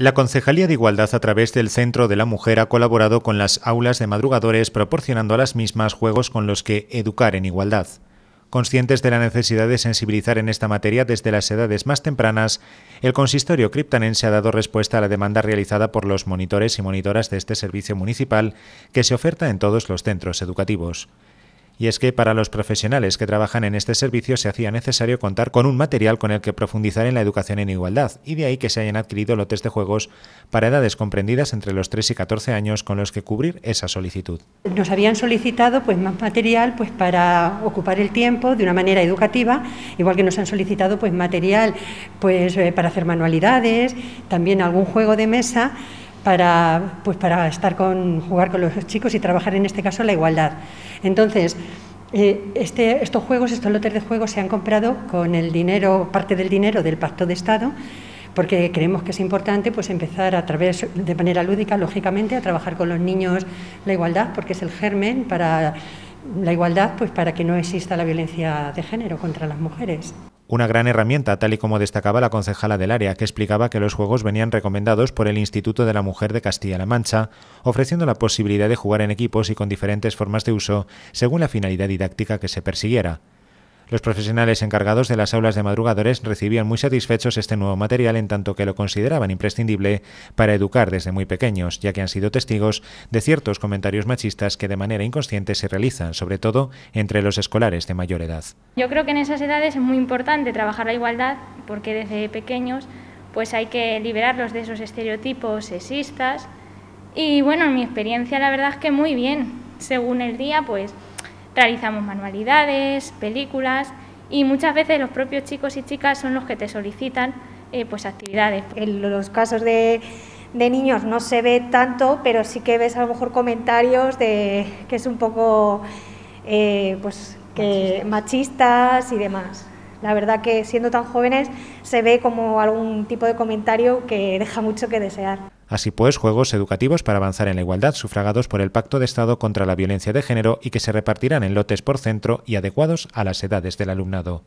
La Concejalía de Igualdad a través del Centro de la Mujer ha colaborado con las aulas de madrugadores proporcionando a las mismas juegos con los que educar en igualdad. Conscientes de la necesidad de sensibilizar en esta materia desde las edades más tempranas, el consistorio criptanense ha dado respuesta a la demanda realizada por los monitores y monitoras de este servicio municipal que se oferta en todos los centros educativos y es que para los profesionales que trabajan en este servicio se hacía necesario contar con un material con el que profundizar en la educación en igualdad, y de ahí que se hayan adquirido lotes de juegos para edades comprendidas entre los 3 y 14 años con los que cubrir esa solicitud. Nos habían solicitado pues más material pues para ocupar el tiempo de una manera educativa, igual que nos han solicitado pues material pues eh, para hacer manualidades, también algún juego de mesa para, pues para estar con, jugar con los chicos y trabajar en este caso la igualdad. Entonces, eh, este, estos juegos, estos lotes de juegos se han comprado con el dinero, parte del dinero del Pacto de Estado, porque creemos que es importante pues empezar a través de manera lúdica, lógicamente, a trabajar con los niños la igualdad, porque es el germen para la igualdad, pues para que no exista la violencia de género contra las mujeres una gran herramienta, tal y como destacaba la concejala del área, que explicaba que los juegos venían recomendados por el Instituto de la Mujer de Castilla-La Mancha, ofreciendo la posibilidad de jugar en equipos y con diferentes formas de uso según la finalidad didáctica que se persiguiera. Los profesionales encargados de las aulas de madrugadores recibían muy satisfechos este nuevo material en tanto que lo consideraban imprescindible para educar desde muy pequeños, ya que han sido testigos de ciertos comentarios machistas que de manera inconsciente se realizan, sobre todo entre los escolares de mayor edad. Yo creo que en esas edades es muy importante trabajar la igualdad porque desde pequeños pues hay que liberarlos de esos estereotipos sexistas y bueno, en mi experiencia la verdad es que muy bien. Según el día, pues Realizamos manualidades, películas y muchas veces los propios chicos y chicas son los que te solicitan eh, pues actividades. En los casos de, niños no se ve tanto, pero sí que ves a lo mejor comentarios de que es un poco eh, pues, machistas y demás. La verdad que siendo tan jóvenes se ve como algún tipo de comentario que deja mucho que desear. Así pues, juegos educativos para avanzar en la igualdad sufragados por el Pacto de Estado contra la Violencia de Género y que se repartirán en lotes por centro y adecuados a las edades del alumnado.